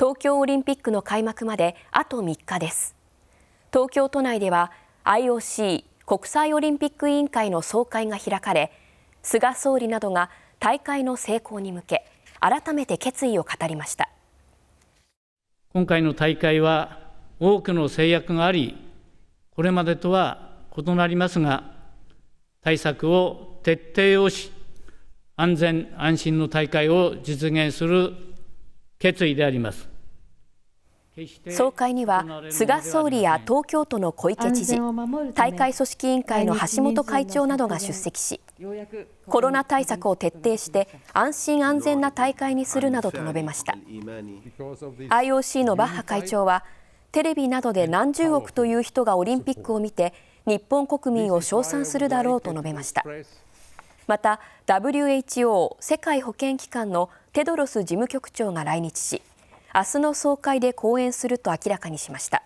東京オリンピックの開幕まであと3日です東京都内では IOC 国際オリンピック委員会の総会が開かれ菅総理などが大会の成功に向け改めて決意を語りました今回の大会は多くの制約がありこれまでとは異なりますが対策を徹底をし安全安心の大会を実現する決意であります総会には菅総理や東京都の小池知事大会組織委員会の橋本会長などが出席しコロナ対策を徹底して安心安全な大会にするなどと述べました IOC のバッハ会長はテレビなどで何十億という人がオリンピックを見て日本国民を称賛するだろうと述べましたまた WHO 世界保健機関のテドロス事務局長が来日し明日の総会で講演すると明らかにしました